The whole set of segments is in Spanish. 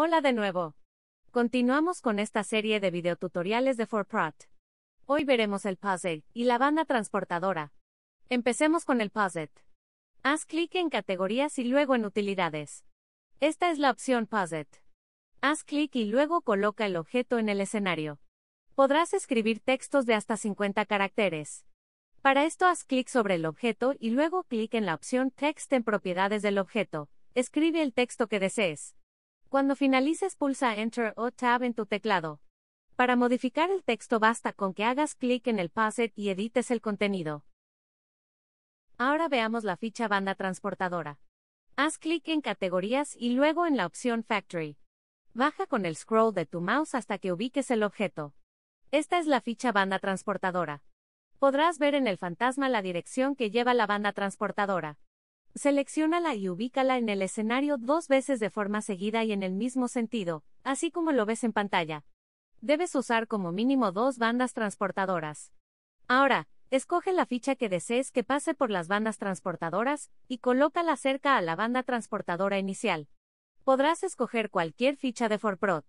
Hola de nuevo. Continuamos con esta serie de videotutoriales de Forprat. Hoy veremos el puzzle y la banda transportadora. Empecemos con el puzzle. Haz clic en categorías y luego en utilidades. Esta es la opción puzzle. Haz clic y luego coloca el objeto en el escenario. Podrás escribir textos de hasta 50 caracteres. Para esto haz clic sobre el objeto y luego clic en la opción Text en propiedades del objeto. Escribe el texto que desees. Cuando finalices pulsa Enter o Tab en tu teclado. Para modificar el texto basta con que hagas clic en el Passet y edites el contenido. Ahora veamos la ficha banda transportadora. Haz clic en Categorías y luego en la opción Factory. Baja con el scroll de tu mouse hasta que ubiques el objeto. Esta es la ficha banda transportadora. Podrás ver en el fantasma la dirección que lleva la banda transportadora la y ubícala en el escenario dos veces de forma seguida y en el mismo sentido, así como lo ves en pantalla. Debes usar como mínimo dos bandas transportadoras. Ahora, escoge la ficha que desees que pase por las bandas transportadoras y colócala cerca a la banda transportadora inicial. Podrás escoger cualquier ficha de ForProt.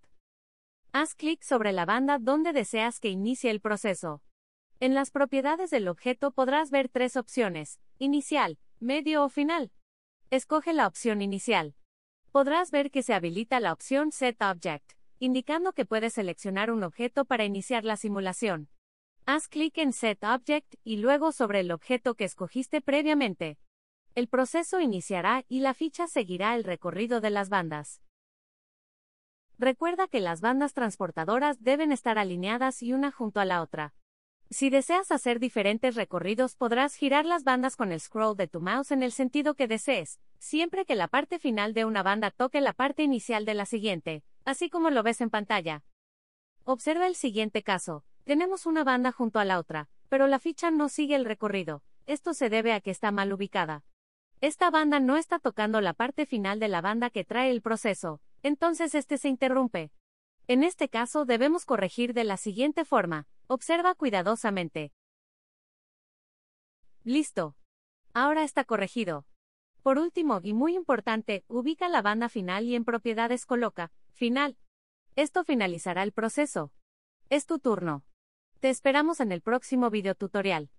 Haz clic sobre la banda donde deseas que inicie el proceso. En las propiedades del objeto podrás ver tres opciones, inicial, medio o final. Escoge la opción inicial. Podrás ver que se habilita la opción Set Object, indicando que puedes seleccionar un objeto para iniciar la simulación. Haz clic en Set Object y luego sobre el objeto que escogiste previamente. El proceso iniciará y la ficha seguirá el recorrido de las bandas. Recuerda que las bandas transportadoras deben estar alineadas y una junto a la otra. Si deseas hacer diferentes recorridos podrás girar las bandas con el scroll de tu mouse en el sentido que desees, siempre que la parte final de una banda toque la parte inicial de la siguiente, así como lo ves en pantalla. Observa el siguiente caso. Tenemos una banda junto a la otra, pero la ficha no sigue el recorrido. Esto se debe a que está mal ubicada. Esta banda no está tocando la parte final de la banda que trae el proceso, entonces este se interrumpe. En este caso debemos corregir de la siguiente forma, Observa cuidadosamente. Listo. Ahora está corregido. Por último y muy importante, ubica la banda final y en propiedades coloca final. Esto finalizará el proceso. Es tu turno. Te esperamos en el próximo video tutorial.